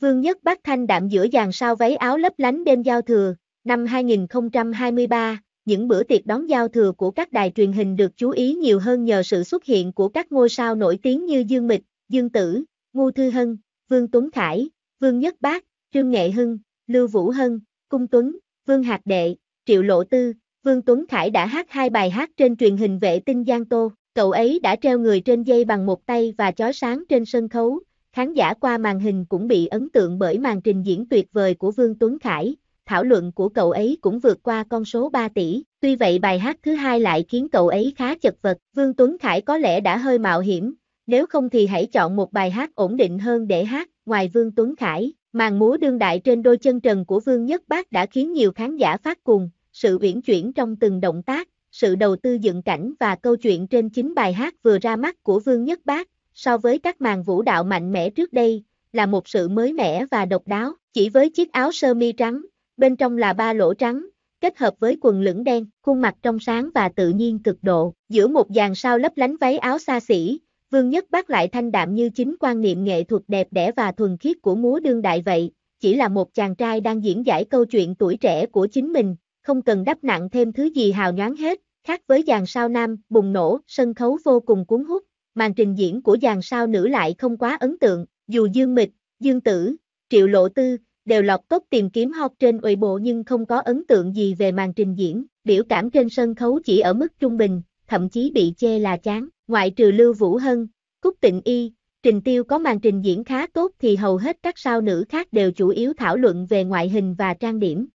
Vương Nhất Bắc Thanh đạm giữa dàn sao váy áo lấp lánh đêm giao thừa, năm 2023, những bữa tiệc đón giao thừa của các đài truyền hình được chú ý nhiều hơn nhờ sự xuất hiện của các ngôi sao nổi tiếng như Dương Mịch, Dương Tử, Ngô Thư Hân, Vương Tuấn Khải, Vương Nhất Bác, Trương Nghệ Hưng, Lưu Vũ Hân, Cung Tuấn, Vương Hạc Đệ, Triệu Lộ Tư, Vương Tuấn Khải đã hát hai bài hát trên truyền hình vệ tinh Giang Tô, cậu ấy đã treo người trên dây bằng một tay và chói sáng trên sân khấu, khán giả qua màn hình cũng bị ấn tượng bởi màn trình diễn tuyệt vời của Vương Tuấn Khải, thảo luận của cậu ấy cũng vượt qua con số 3 tỷ, tuy vậy bài hát thứ hai lại khiến cậu ấy khá chật vật, Vương Tuấn Khải có lẽ đã hơi mạo hiểm, nếu không thì hãy chọn một bài hát ổn định hơn để hát, ngoài Vương Tuấn Khải, màn múa đương đại trên đôi chân trần của Vương Nhất Bác đã khiến nhiều khán giả phát cuồng, sự uyển chuyển trong từng động tác, sự đầu tư dựng cảnh và câu chuyện trên chính bài hát vừa ra mắt của Vương Nhất Bác, so với các màn vũ đạo mạnh mẽ trước đây, là một sự mới mẻ và độc đáo, chỉ với chiếc áo sơ mi trắng, bên trong là ba lỗ trắng, kết hợp với quần lửng đen, khuôn mặt trong sáng và tự nhiên cực độ, giữa một dàn sao lấp lánh váy áo xa xỉ, Vương Nhất Bác lại thanh đạm như chính quan niệm nghệ thuật đẹp đẽ và thuần khiết của múa đương đại vậy, chỉ là một chàng trai đang diễn giải câu chuyện tuổi trẻ của chính mình, không cần đắp nặng thêm thứ gì hào nhoáng hết, khác với dàn sao nam, bùng nổ, sân khấu vô cùng cuốn hút, màn trình diễn của dàn sao nữ lại không quá ấn tượng, dù Dương Mịch, Dương Tử, Triệu Lộ Tư, đều lọc tốt tìm kiếm hot trên ủy bộ nhưng không có ấn tượng gì về màn trình diễn, biểu cảm trên sân khấu chỉ ở mức trung bình, thậm chí bị chê là chán, ngoại trừ Lưu Vũ Hân, Cúc Tịnh Y, Trình Tiêu có màn trình diễn khá tốt thì hầu hết các sao nữ khác đều chủ yếu thảo luận về ngoại hình và trang điểm,